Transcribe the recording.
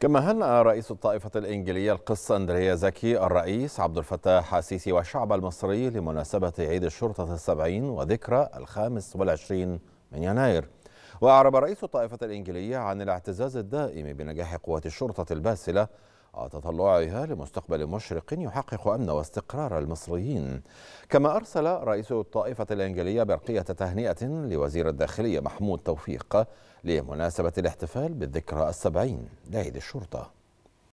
كما هنأ رئيس الطائفة الإنجليزية القس أندريا زكي الرئيس عبد الفتاح السيسي والشعب المصري لمناسبة عيد الشرطة السبعين وذكرى الخامس والعشرين من يناير وأعرب رئيس الطائفة الإنجليزية عن الاعتزاز الدائم بنجاح قوات الشرطة الباسلة وتطلعها لمستقبل مشرق يحقق أمن واستقرار المصريين كما أرسل رئيس الطائفة الإنجلية برقية تهنئة لوزير الداخلية محمود توفيق لمناسبة الاحتفال بالذكرى السبعين لعيد الشرطة